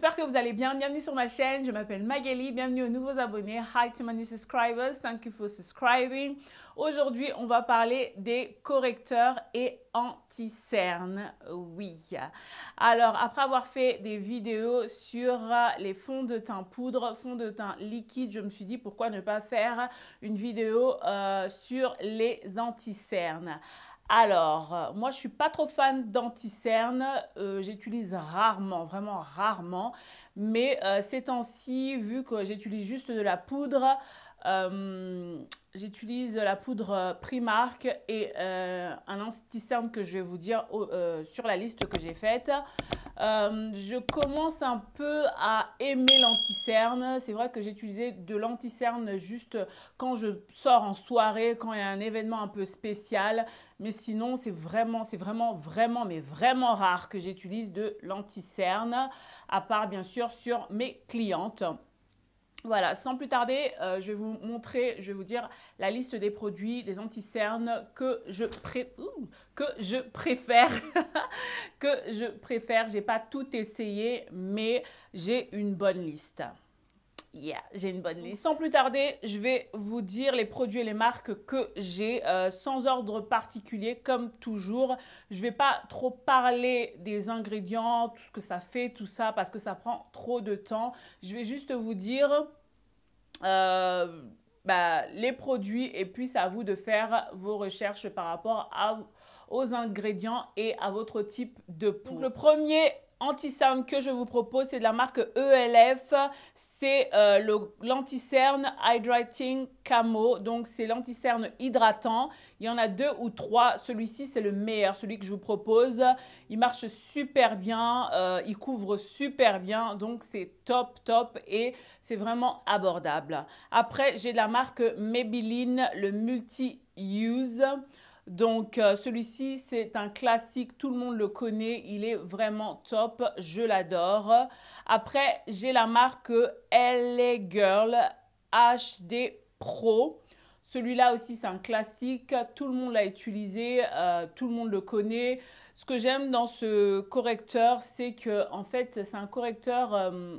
j'espère que vous allez bien. Bienvenue sur ma chaîne. Je m'appelle Magali. Bienvenue aux nouveaux abonnés. Hi to my new subscribers. Thank you for subscribing. Aujourd'hui, on va parler des correcteurs et anti-cernes. Oui. Alors, après avoir fait des vidéos sur euh, les fonds de teint poudre, fonds de teint liquide, je me suis dit pourquoi ne pas faire une vidéo euh, sur les anti-cernes. Alors, euh, moi, je suis pas trop fan d'anticerne. Euh, j'utilise rarement, vraiment rarement. Mais euh, ces temps-ci, vu que j'utilise juste de la poudre, euh, j'utilise la poudre Primark et euh, un anti-cerne que je vais vous dire euh, sur la liste que j'ai faite. je commence un peu à aimer l'anti-cerne. C'est vrai que j'utilisais de l'anti-cerne juste quand je sors en soirée, quand il y a un événement un peu spécial. Mais sinon, c'est vraiment, c'est vraiment, vraiment, mais vraiment rare que j'utilise de l'anti-cerne, à part bien sûr sur mes clientes. Voilà, sans plus tarder, euh, je vais vous montrer, je vais vous dire la liste des produits, des anti-cernes que je, que je préfère. que je préfère. J'ai pas tout essayé, mais j'ai une bonne liste. Yeah, j'ai une bonne liste. Sans plus tarder, je vais vous dire les produits et les marques que j'ai euh, sans ordre particulier, comme toujours. Je ne vais pas trop parler des ingrédients, tout ce que ça fait, tout ça, parce que ça prend trop de temps. Je vais juste vous dire euh, bah, les produits et puis c'est à vous de faire vos recherches par rapport à aux ingrédients et à votre type de peau. le premier anti-cerne que je vous propose, c'est de la marque ELF. C'est euh, l'anti-cerne Hydrating Camo. Donc, c'est l'anti-cerne hydratant. Il y en a deux ou trois. Celui-ci, c'est le meilleur, celui que je vous propose. Il marche super bien. Euh, il couvre super bien. Donc, c'est top, top. Et c'est vraiment abordable. Après, j'ai la marque Maybelline, le Multi-Use. Donc euh, celui-ci, c'est un classique, tout le monde le connaît, il est vraiment top, je l'adore. Après, j'ai la marque LA Girl HD Pro. Celui-là aussi, c'est un classique, tout le monde l'a utilisé, euh, tout le monde le connaît. Ce que j'aime dans ce correcteur, c'est que en fait, c'est un correcteur euh,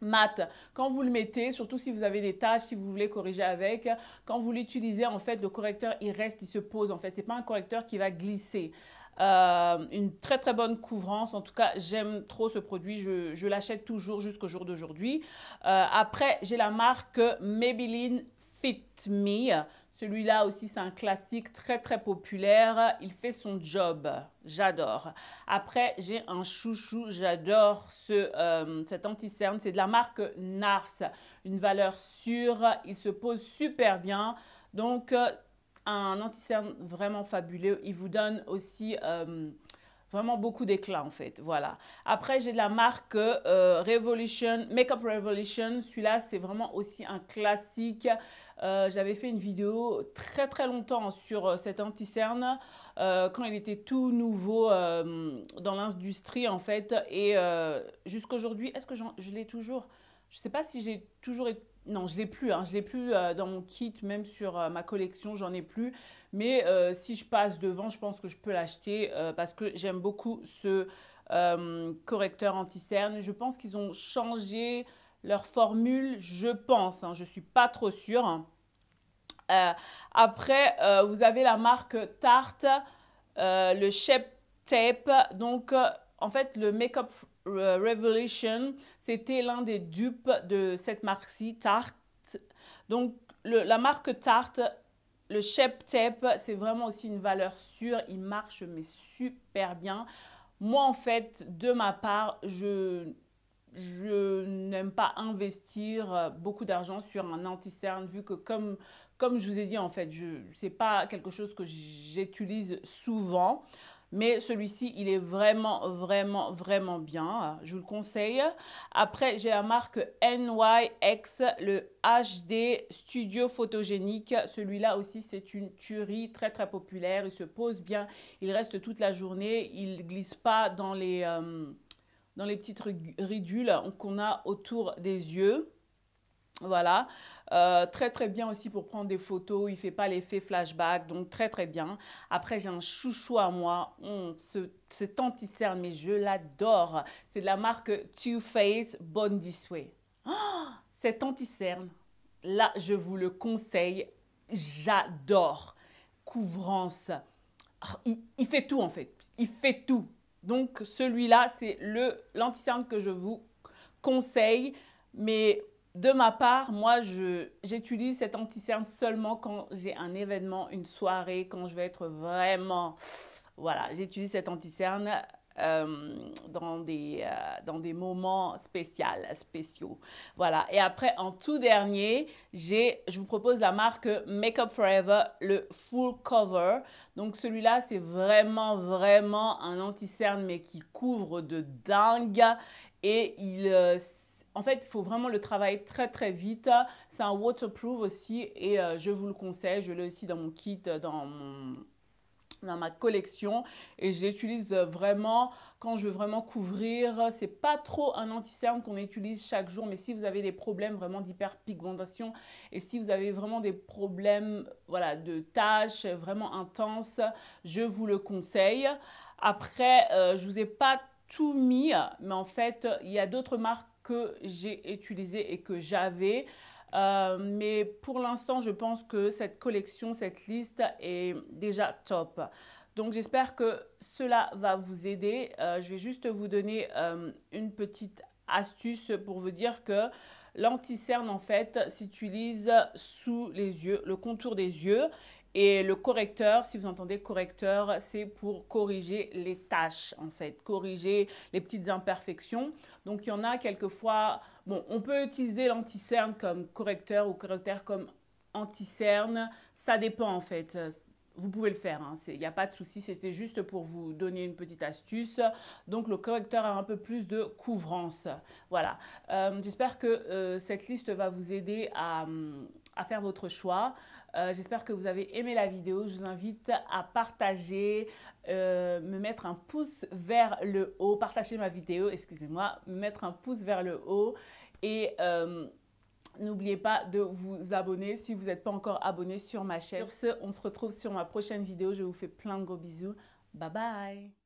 Matte. Quand vous le mettez, surtout si vous avez des tâches, si vous voulez corriger avec, quand vous l'utilisez, en fait, le correcteur, il reste, il se pose, en fait. Ce n'est pas un correcteur qui va glisser. Euh, une très très bonne couvrance. En tout cas, j'aime trop ce produit. Je, l'achète toujours jusqu'au jour d'aujourd'hui. Euh, après, j'ai la marque Maybelline Fit Me. Celui-là aussi, c'est un classique très très populaire. Il fait son job. J'adore. Après, j'ai un chouchou. J'adore ce, euh, cet anti-cerne. C'est de la marque Nars. Une valeur sûre. Il se pose super bien. Donc, euh, un anti-cerne vraiment fabuleux. Il vous donne aussi... Euh, vraiment beaucoup d'éclat en fait. Voilà. Après, j'ai de la marque Revolution, Makeup Revolution. Celui-là, c'est vraiment aussi un classique. Euh, j'avais fait une vidéo très très longtemps sur euh, cet anti-cerne euh, quand il était tout nouveau dans l'industrie en fait. Et jusqu'aujourd'hui, est-ce que je l'ai toujours Je ne sais pas si j'ai toujours non, je l'ai plus. Hein. Je l'ai plus dans mon kit, même sur ma collection, j'en ai plus. Mais si je passe devant, je pense que je peux l'acheter parce que j'aime beaucoup ce correcteur anti-cerne. Je pense qu'ils ont changé leur formule, je pense. Hein, je ne suis pas trop sûre. Euh, après, euh, vous avez la marque Tarte, euh, le Shape Tape. Donc, en fait, le Makeup Revolution, c'était l'un des dupes de cette marque-ci, Tarte. Donc, la marque Tarte, le Shape Tape, c'est vraiment aussi une valeur sûre. Il marche, mais super bien. Moi, en fait, de ma part, je je n'aime pas investir euh, beaucoup d'argent sur un anti-cerne, vu que comme, comme je vous ai dit, en fait, ce n'est pas quelque chose que j'utilise souvent. Mais celui-ci, il est vraiment, vraiment, vraiment bien. Je vous le conseille. Après, j'ai la marque NYX, le HD Studio Photogénique. Celui-là aussi, c'est une tuerie très, très populaire. Il se pose bien. Il reste toute la journée. Il glisse pas dans les... Euh, dans les petites ridules qu'on a autour des yeux. Voilà, euh, très très bien aussi pour prendre des photos, il ne fait pas l'effet flashback, donc très très bien. Après j'ai un chouchou à moi, on, ce, cet anti-cerne, mais je l'adore. C'est de la marque Too Faced Bond This oh, cet anti-cerne, là je vous le conseille, j'adore. Couvrance, ah, il, il fait tout en fait, il fait tout. Donc celui-là, c'est le l'anticerne que je vous conseille. Mais de ma part, moi, j'utilise cet anticerne seulement quand j'ai un événement, une soirée, quand je vais être vraiment... Voilà, j'utilise cet anticerne euh, dans, des, euh, dans des moments spécial, spéciaux. Voilà. Et après, en tout dernier, j'ai, je vous propose la marque Make up Forever, le Full Cover. Donc celui-là, c'est vraiment, vraiment un anti-cerne, mais qui couvre de dingue. Et il... Euh, en fait, il faut vraiment le travailler très très vite. C'est un waterproof aussi et je vous le conseille. Je l'ai aussi dans mon kit, dans mon dans ma collection et je l'utilise vraiment quand je veux vraiment couvrir. C'est pas trop un anti-cerne qu'on utilise chaque jour, mais si vous avez des problèmes vraiment d'hyperpigmentation et si vous avez vraiment des problèmes voilà, de taches vraiment intenses, je vous le conseille. Après, je euh, je vous ai pas tout mis, mais en fait, il y a d'autres marques que j'ai utilisées et que j'avais. Euh, mais pour l'instant, je pense que cette collection, cette liste est déjà top. Donc j'espère que cela va vous aider. Euh, je vais juste vous donner euh, une petite astuce pour vous dire que l'anticerne, en fait, s'utilise sous les yeux, le contour des yeux. Et le correcteur, si vous entendez correcteur, c'est pour corriger les tâches, en fait, corriger les petites imperfections. Donc, il y en a quelquefois, bon, on peut utiliser l'anticerne comme correcteur ou correcteur comme anticerne, ça dépend en fait. Vous pouvez le faire, hein. il n'y a pas de souci, c'était juste pour vous donner une petite astuce. Donc le correcteur a un peu plus de couvrance. Voilà, euh, j'espère que euh, cette liste va vous aider à faire votre choix. Euh, j'espère que vous avez aimé la vidéo. Je vous invite à partager, euh, me mettre un pouce vers le haut, partager ma vidéo, excusez-moi, mettre un pouce vers le haut et... Euh, n'oubliez pas de vous abonner si vous n'êtes pas encore abonné sur ma chaîne. Sur ce, on se retrouve sur ma prochaine vidéo. Je vous fais plein de gros bisous. Bye bye